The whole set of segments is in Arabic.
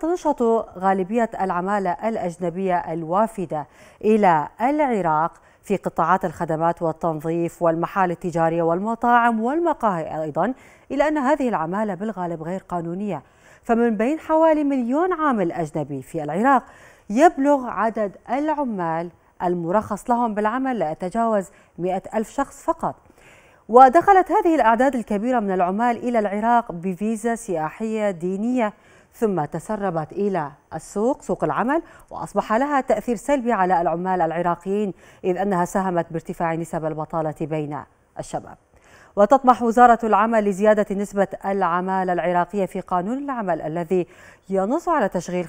تنشط غالبية العمالة الأجنبية الوافدة إلى العراق في قطاعات الخدمات والتنظيف والمحال التجارية والمطاعم والمقاهي أيضا إلا أن هذه العمالة بالغالب غير قانونية فمن بين حوالي مليون عامل أجنبي في العراق يبلغ عدد العمال المرخص لهم بالعمل لا يتجاوز 100 ألف شخص فقط ودخلت هذه الأعداد الكبيرة من العمال إلى العراق بفيزا سياحية دينية ثم تسربت إلى السوق سوق العمل وأصبح لها تأثير سلبي على العمال العراقيين إذ أنها ساهمت بارتفاع نسب البطالة بين الشباب وتطمح وزارة العمل لزيادة نسبة العمالة العراقية في قانون العمل الذي ينص على تشغيل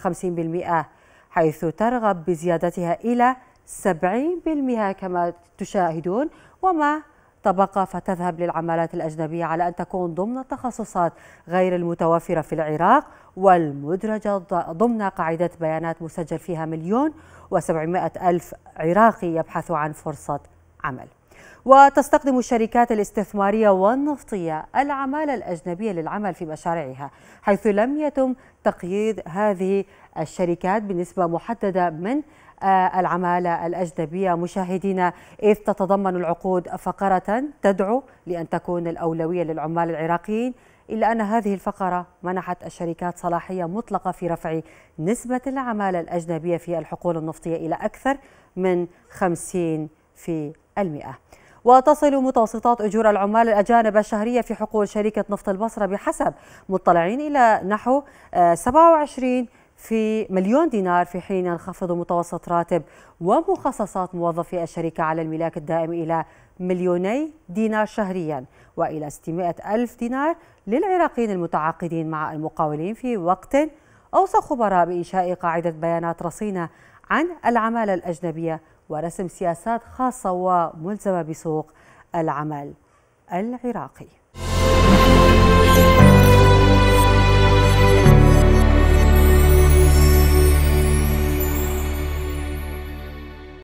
50% حيث ترغب بزيادتها إلى 70% كما تشاهدون وما طبقة فتذهب للعمالات الأجنبية على أن تكون ضمن التخصصات غير المتوفرة في العراق والمدرجة ضمن قاعدة بيانات مسجل فيها مليون وسبعمائة ألف عراقي يبحث عن فرصة عمل وتستخدم الشركات الاستثمارية والنفطية العمالة الأجنبية للعمل في مشاريعها حيث لم يتم تقييد هذه الشركات بنسبة محددة من آه، العمالة الأجنبية مشاهدينا إذ تتضمن العقود فقرة تدعو لأن تكون الأولوية للعمال العراقيين إلا أن هذه الفقرة منحت الشركات صلاحية مطلقة في رفع نسبة العمالة الأجنبية في الحقول النفطية إلى أكثر من 50 في المئة وتصل متوسطات أجور العمال الأجانب الشهرية في حقول شركة نفط البصرة بحسب مطلعين إلى نحو 27 آه، في مليون دينار في حين ينخفض متوسط راتب ومخصصات موظفي الشركة على الملاك الدائم إلى مليوني دينار شهريا وإلى 600 ألف دينار للعراقيين المتعاقدين مع المقاولين في وقت أوصى خبراء بإنشاء قاعدة بيانات رصينة عن العمالة الأجنبية ورسم سياسات خاصة وملزمة بسوق العمل العراقي